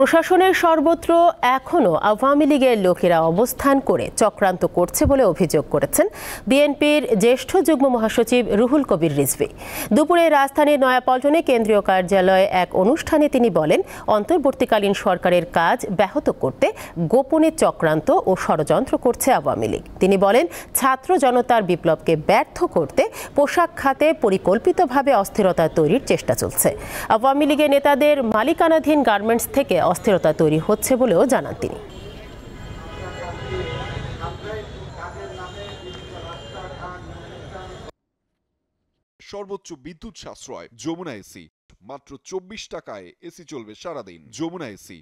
প্রশাসনের সর্বত্র এখনও আওয়ামী লীগের লোকেরা অবস্থান করে চক্রান্ত করছে বলে অভিযোগ করেছেন বিএনপির জ্যেষ্ঠ যুগ্ম মহাসচিব রুহুল কবির রিজভি দুপুরে রাজধানীর নয়াপল্টনে কেন্দ্রীয় কার্যালয়ে এক অনুষ্ঠানে তিনি বলেন অন্তর্বর্তীকালীন সরকারের কাজ ব্যাহত করতে গোপনে চক্রান্ত ও ষড়যন্ত্র করছে আওয়ামী লীগ তিনি বলেন ছাত্র জনতার বিপ্লবকে ব্যর্থ করতে পোশাক খাতে পরিকল্পিতভাবে অস্থিরতা তৈরির চেষ্টা চলছে আওয়ামী লীগের নেতাদের মালিকানাধীন গার্মেন্টস থেকে অস্থিরতা তৈরি হচ্ছে বলেও জানান তিনি সর্বোচ্চ বিদ্যুৎ সাশ্রয় যমুনা এসি মাত্র চব্বিশ টাকায় এসি চলবে সারাদিন যমুনা এসি